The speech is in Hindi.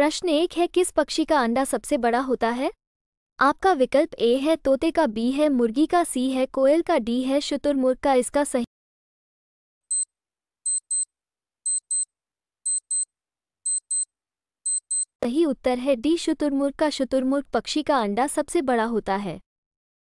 प्रश्न एक है किस पक्षी का अंडा सबसे बड़ा होता है आपका विकल्प ए है तोते का बी है मुर्गी का सी है कोयल का डी है शुतुरमुर्ग का इसका सही सही उत्तर है डी शुतुरमुर्ग का शुतुरमुर्ग पक्षी का अंडा सबसे बड़ा होता है